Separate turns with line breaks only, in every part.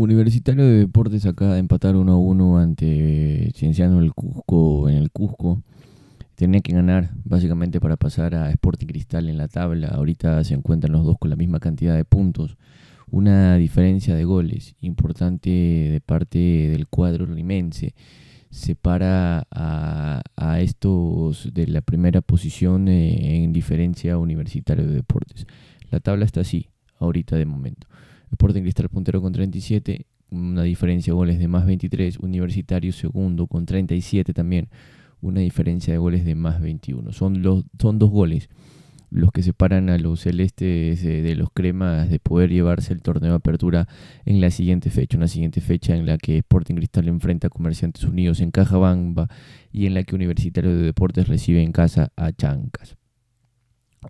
Universitario de Deportes acaba de empatar 1 a 1 ante Cienciano el Cusco en el Cusco. Tenía que ganar básicamente para pasar a Sporting Cristal en la tabla. Ahorita se encuentran los dos con la misma cantidad de puntos. Una diferencia de goles importante de parte del cuadro limense. Separa a, a estos de la primera posición eh, en diferencia Universitario de Deportes. La tabla está así, ahorita de momento. Sporting Cristal puntero con 37, una diferencia de goles de más 23. Universitario segundo con 37 también, una diferencia de goles de más 21. Son, son dos goles los que separan a los celestes eh, de los cremas de poder llevarse el torneo de apertura en la siguiente fecha, una siguiente fecha en la que Sporting Cristal enfrenta a Comerciantes Unidos en Cajabamba y en la que Universitario de Deportes recibe en casa a Chancas.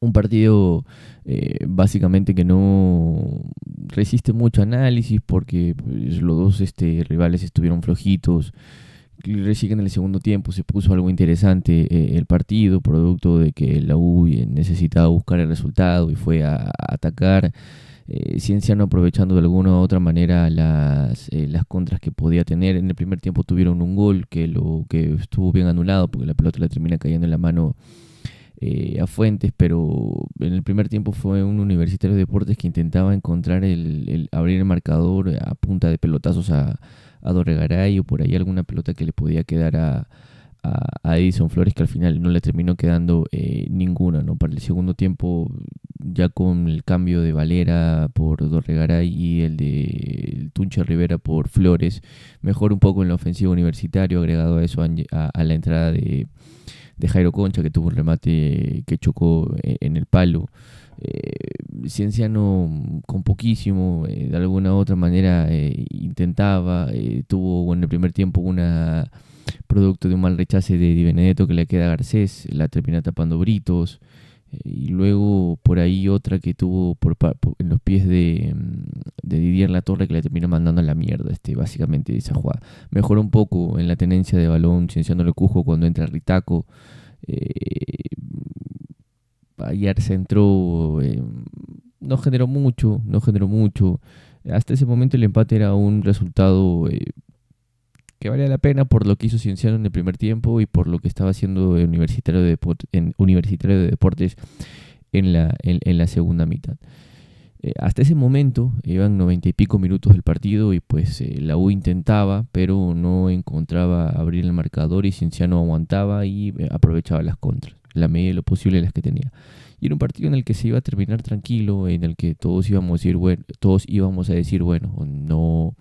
Un partido eh, básicamente que no resiste mucho análisis porque pues, los dos este, rivales estuvieron flojitos. Recién en el segundo tiempo se puso algo interesante eh, el partido, producto de que la U necesitaba buscar el resultado y fue a, atacar. Eh, Cienciano aprovechando de alguna u otra manera las, contras que podía tener. En el primer tiempo tuvieron un gol que, lo, que estuvo bien anulado porque la pelota la termina cayendo en la mano eh, a Fuentes, pero en el primer tiempo fue un universitario de deportes que intentaba encontrar el, el abrir el marcador a punta de pelotazos a, a Dorregaray o por ahí alguna pelota que le podía quedar a, a, Edison Flores que al final no le terminó quedando eh, ninguna, ¿no? Para el segundo tiempo, ya con el cambio de Valera por Dorregaray y el de Tuncha Rivera por Flores, mejor un poco en la ofensiva universitario, agregado a eso a, la entrada de, Jairo Concha que tuvo un remate que chocó eh, en el palo. Eh, Cienciano con poquísimo, de alguna u otra manera intentaba, tuvo en el primer tiempo una producto de un mal rechace de Di Benedetto que le queda a Garcés, la termina tapando Britos, eh, y luego por ahí otra que tuvo por, en los pies mm, de, Didier La Torre que la termina mandando a la mierda, este, básicamente esa jugada. Mejoró un poco en la tenencia de balón, cienciando el cujo cuando entra Ritaco. Eh, ayer se entró, eh, no generó mucho, no generó mucho. Hasta ese momento el empate era un resultado eh, que valía la pena por lo que hizo Cienciano en el primer tiempo y por lo que estaba haciendo el Universitario de, Deportes, en, universitario de Deportes en la, en, la segunda mitad. Eh, hasta ese momento iban noventa y pico minutos del partido y pues eh, la U intentaba, pero no encontraba abrir el marcador y Cienciano aguantaba y eh, aprovechaba las contras, la medida de lo posible las que tenía. Y era un partido en el que se iba a terminar tranquilo, en el que todos íbamos a decir, bueno, todos íbamos a decir, bueno, no,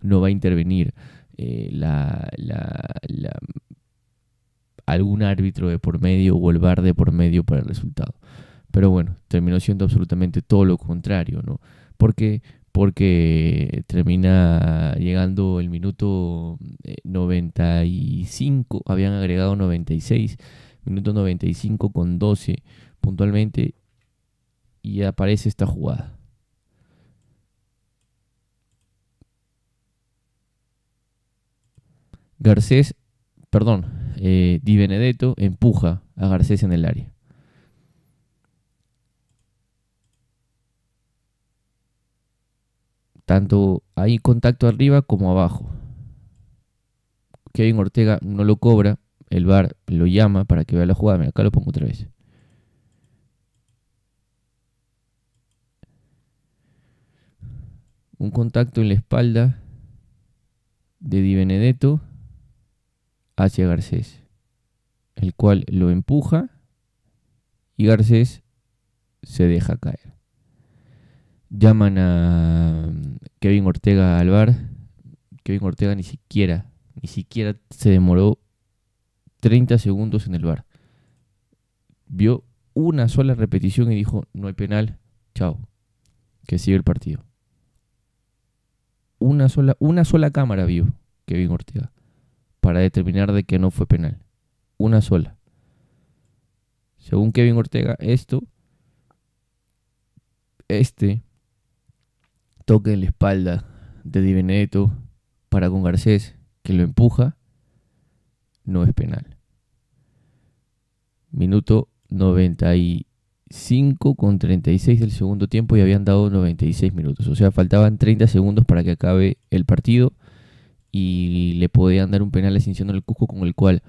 no va a intervenir eh, la, algún árbitro de por medio o el bar de por medio para el resultado. Pero bueno, terminó siendo absolutamente todo lo contrario, ¿no? Porque porque termina llegando el minuto 95, eh, habían agregado 96, minuto 95 con 12 puntualmente y aparece esta jugada. Garcés, perdón, eh, Di Benedetto empuja a Garcés en el área. Tanto hay contacto arriba como abajo. Kevin Ortega no lo cobra, el VAR lo llama para que vea la jugada. Mira, acá lo pongo otra vez. Un contacto en la espalda de Di Benedetto hacia Garcés, el cual lo empuja y Garcés se deja caer. Llaman a mm, Kevin Ortega al bar. Kevin Ortega ni siquiera, ni siquiera se demoró 30 segundos en el bar. Vio una sola repetición y dijo, no hay penal, chao, que sigue el partido. Una sola, una sola cámara vio Kevin Ortega para determinar de que no fue penal. Una sola. Según Kevin Ortega, esto, este toque en la espalda de Di Benedetto para con Garcés, que lo empuja, no es penal. Minuto 95 con 36 del segundo tiempo y habían dado 96 minutos. O sea, faltaban 30 segundos para que acabe el partido y le podían dar un penal a el al Cusco con el cual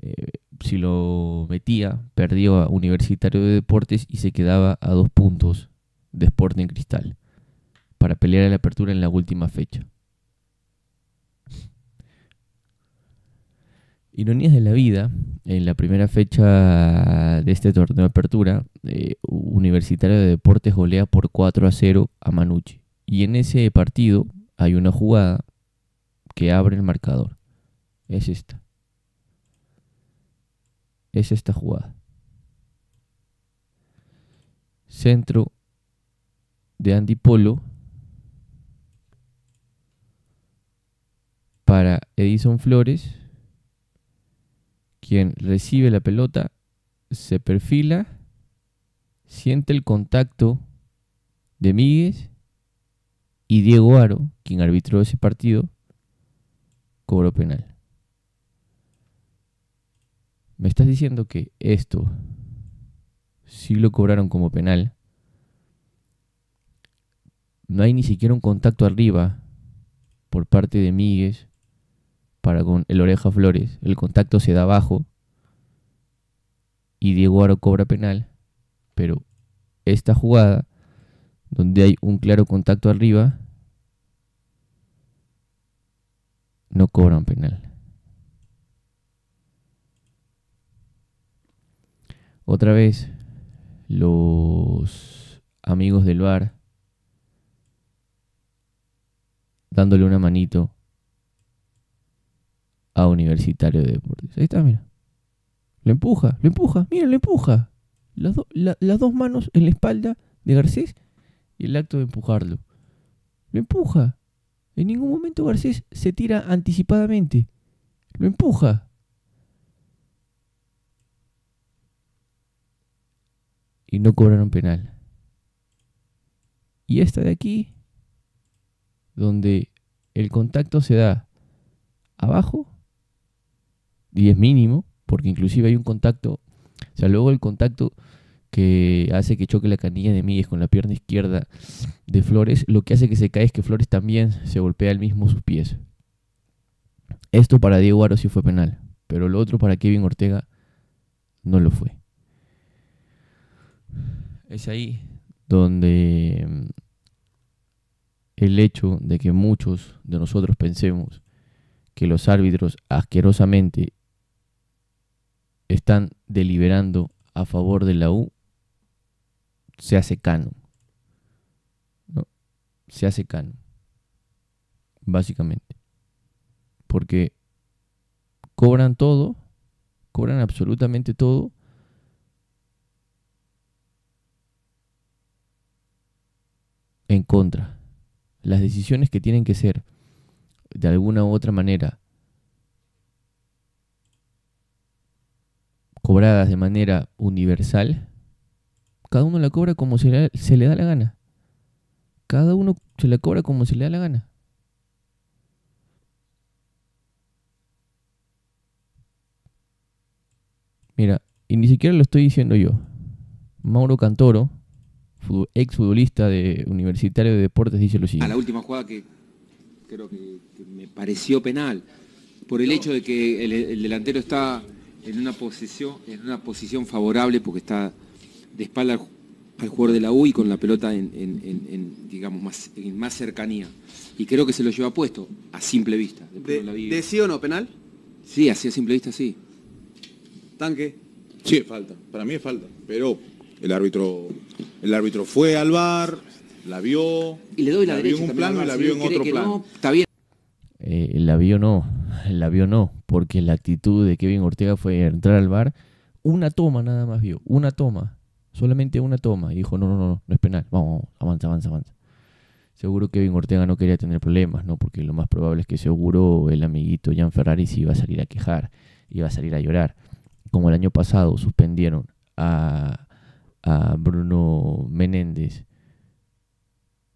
eh, si lo metía perdió a Universitario de Deportes y se quedaba a dos puntos de Sporting Cristal para pelear a la apertura en la última fecha. Ironías de la vida, en la primera fecha de este torneo de apertura, eh, Universitario de Deportes golea por 4 a 0 a Manucci. Y en ese partido hay una jugada que abre el marcador. Es esta. Es esta jugada. Centro de Andy Polo para Edison Flores, quien recibe la pelota, se perfila, siente el contacto de Míguez y Diego Aro, quien arbitró ese partido, cobro penal. Me estás diciendo que esto sí lo cobraron como penal. No hay ni siquiera un contacto arriba por parte de Míguez para con el Oreja Flores. El contacto se da abajo y Diego Aro cobra penal. Pero esta jugada, donde hay un claro contacto arriba, no cobran penal. Otra vez, los amigos del bar dándole una manito a Universitario de Deportes. Ahí está, mira. Lo empuja, lo empuja, mira, lo empuja. Las, las dos manos en la espalda de Garcés y el acto de empujarlo. Lo empuja. En ningún momento Garcés se tira anticipadamente. Lo empuja. Y no cobraron penal. Y esta de aquí, donde el contacto se da abajo, y es mínimo, porque inclusive hay un contacto, o sea, luego el contacto que hace que choque la canilla de Míguez con la pierna izquierda de Flores, lo que hace que se cae es que Flores también se golpea al mismo sus pies. Esto para Diego Aro sí fue penal, pero lo otro para Kevin Ortega no lo fue. Es ahí donde mm, el hecho de que muchos de nosotros pensemos que los árbitros asquerosamente están deliberando a favor de la U se hace canon. Se hace canon. Básicamente. Porque cobran todo, cobran absolutamente todo. en contra. Las decisiones que tienen que ser, de alguna u otra manera, cobradas de manera universal, cada uno la cobra como se le, da la gana. Cada uno se la cobra como se le da la gana. Mira, y ni siquiera lo estoy diciendo yo. Mauro Cantoro, ex futbolista de Universitario de Deportes, dice lo siguiente. A la última jugada que creo que, me pareció penal, por el hecho de que el, el delantero está en una, posición, en una posición favorable porque está de espalda al jugador de la U y con la pelota en, en, en, más, cercanía. Y creo que se lo lleva puesto, a simple vista. De, no sí o no, penal? Sí, así a simple vista sí. ¿Tanque? Sí, falta. Para mí es falta. Pero el árbitro, el árbitro fue al bar, la vio. Y le doy la, derecha. Vio en un plano y la vio en otro plano. está bien. Eh, la vio no, la vio no, porque la actitud de Kevin Ortega fue entrar al bar. Una toma nada más vio, una toma solamente una toma. Y dijo, no, no, no, no es penal, vamos, avanza, avanza, avanza. Seguro que Kevin Ortega no quería tener problemas, ¿no? Porque lo más probable es que seguro el amiguito Jan Ferrari se iba a salir a quejar, iba a salir a llorar. Como el año pasado suspendieron a, a Bruno Menéndez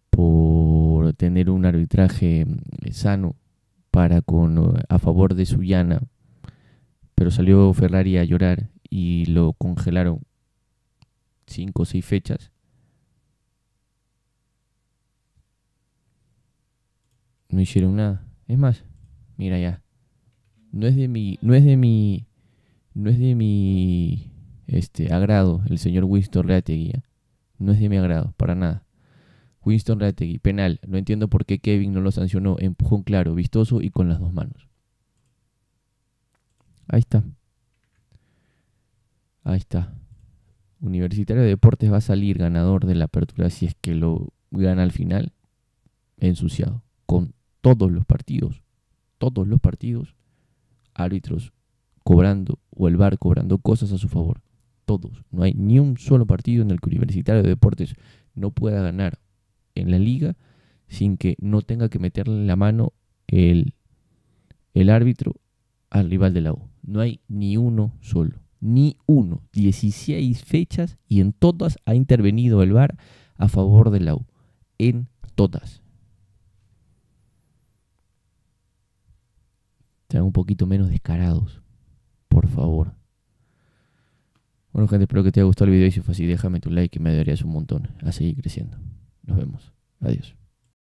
por tener un arbitraje eh, sano para con a favor de llana, pero salió Ferrari a llorar y lo congelaron Cinco o 6 fechas. No hicieron nada. Es más, mira ya. No es de mi. No es de mi. No es de mi. Este agrado el señor Winston Reategui. No es de mi agrado, para nada. Winston Reategui, penal. No entiendo por qué Kevin no lo sancionó. Empujón claro, vistoso y con las dos manos. Ahí está. Ahí está. Universitario de Deportes va a salir ganador de la apertura si es que lo gana al final, ensuciado, con todos los partidos, todos los partidos, árbitros cobrando o el VAR cobrando cosas a su favor. Todos. No hay ni un solo partido en el que Universitario de Deportes no pueda ganar en la liga sin que no tenga que meterle la mano el, el árbitro al rival de la U. No hay ni uno solo ni uno. 16 fechas y en todas ha intervenido el bar a favor de la U. En todas. Sean un poquito menos descarados, por favor. Bueno, gente, espero que te haya gustado el video. Y si fue así, déjame tu like que me ayudarías un montón a seguir creciendo. Nos vemos. Adiós.